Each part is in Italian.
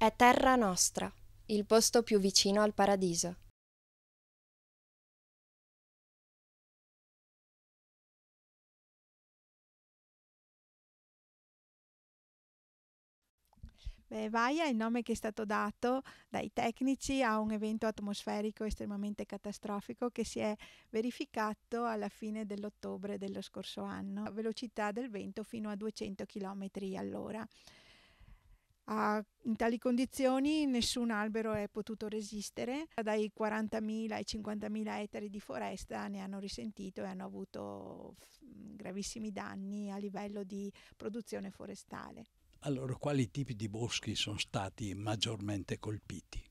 è terra nostra, il posto più vicino al paradiso. Beh, Vaia è il nome che è stato dato dai tecnici a un evento atmosferico estremamente catastrofico che si è verificato alla fine dell'ottobre dello scorso anno, a velocità del vento fino a 200 km all'ora. A, in tali condizioni nessun albero è potuto resistere, dai 40.000 ai 50.000 ettari di foresta ne hanno risentito e hanno avuto mm, gravissimi danni a livello di produzione forestale. Allora, quali tipi di boschi sono stati maggiormente colpiti?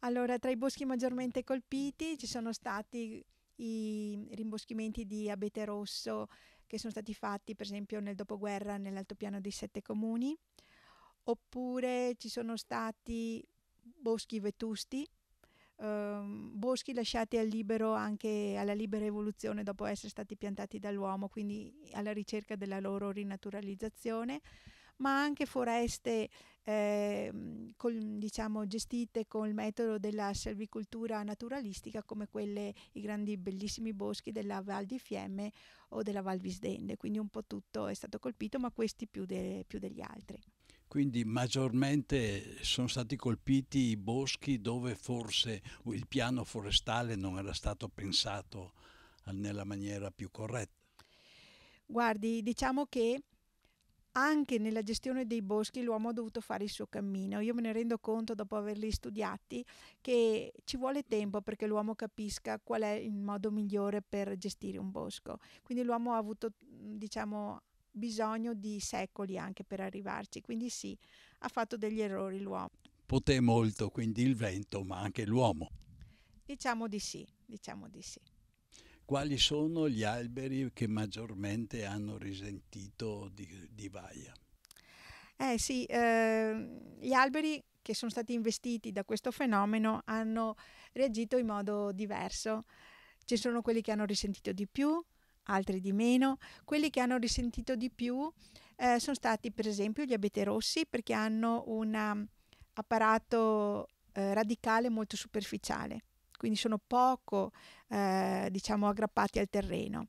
Allora, tra i boschi maggiormente colpiti ci sono stati i rimboschimenti di abete rosso che sono stati fatti per esempio nel dopoguerra nell'altopiano dei sette comuni, oppure ci sono stati boschi vetusti, ehm, boschi lasciati al libero anche alla libera evoluzione dopo essere stati piantati dall'uomo, quindi alla ricerca della loro rinaturalizzazione, ma anche foreste eh, col, diciamo, gestite con il metodo della selvicoltura naturalistica come quelle, i grandi bellissimi boschi della Val di Fiemme o della Val Visdende, quindi un po' tutto è stato colpito, ma questi più, de, più degli altri. Quindi maggiormente sono stati colpiti i boschi dove forse il piano forestale non era stato pensato nella maniera più corretta. Guardi, diciamo che anche nella gestione dei boschi l'uomo ha dovuto fare il suo cammino. Io me ne rendo conto dopo averli studiati che ci vuole tempo perché l'uomo capisca qual è il modo migliore per gestire un bosco. Quindi l'uomo ha avuto, diciamo, bisogno di secoli anche per arrivarci, quindi sì, ha fatto degli errori l'uomo. Poté molto quindi il vento, ma anche l'uomo. Diciamo di sì, diciamo di sì. Quali sono gli alberi che maggiormente hanno risentito di, di vaia? Eh sì, eh, gli alberi che sono stati investiti da questo fenomeno hanno reagito in modo diverso. Ci sono quelli che hanno risentito di più, altri di meno. Quelli che hanno risentito di più eh, sono stati per esempio gli abete rossi perché hanno un um, apparato eh, radicale molto superficiale, quindi sono poco eh, diciamo aggrappati al terreno.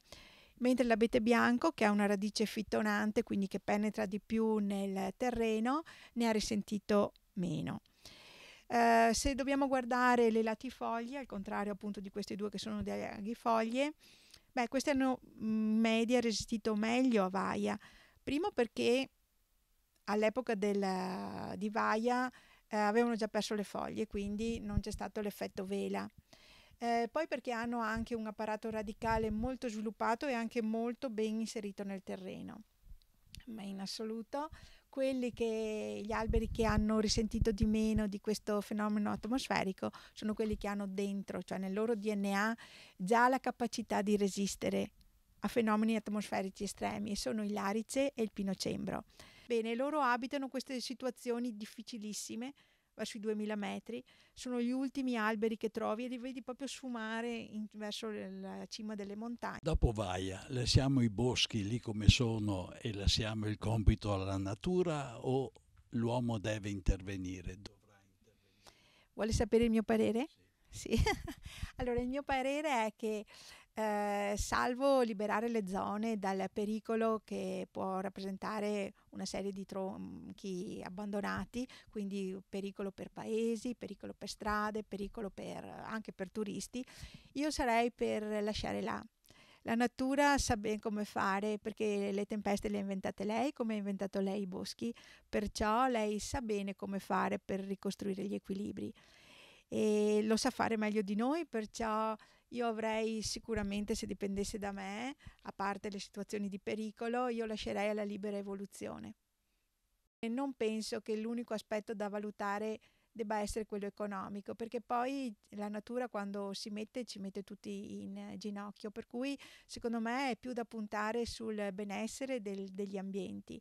Mentre l'abete bianco, che ha una radice fittonante, quindi che penetra di più nel terreno, ne ha risentito meno. Uh, se dobbiamo guardare le latifoglie, al contrario appunto di questi due che sono delle aghifoglie, Beh, questi hanno mhmm, media resistito meglio a Vaia. Primo perché all'epoca del, di Vaia eh, avevano già perso le foglie, quindi non c'è stato l'effetto vela. Eh, poi perché hanno anche un apparato radicale molto sviluppato e anche molto ben inserito nel terreno. Ma in assoluto quelli che gli alberi che hanno risentito di meno di questo fenomeno atmosferico sono quelli che hanno dentro, cioè nel loro DNA, già la capacità di resistere a fenomeni atmosferici estremi e sono il larice e il pinocembro. Bene, loro abitano queste situazioni difficilissime verso i 2000 metri, sono gli ultimi alberi che trovi e li vedi proprio sfumare in, verso la cima delle montagne. Dopo Vaia, lasciamo i boschi lì come sono e lasciamo il compito alla natura o l'uomo deve intervenire? Dovrà intervenire. Vuole sapere il mio parere? Sì. sì. allora, il mio parere è che eh, salvo liberare le zone dal pericolo che può rappresentare una serie di tronchi abbandonati, quindi pericolo per paesi, pericolo per strade, pericolo per, anche per turisti, io sarei per lasciare là. La natura sa ben come fare perché le tempeste le ha inventate lei, come ha inventato lei i boschi, perciò lei sa bene come fare per ricostruire gli equilibri e lo sa fare meglio di noi, perciò io avrei sicuramente, se dipendesse da me, a parte le situazioni di pericolo, io lascerei alla libera evoluzione. E non penso che l'unico aspetto da valutare debba essere quello economico, perché poi la natura quando si mette ci mette tutti in ginocchio, per cui secondo me è più da puntare sul benessere del, degli ambienti.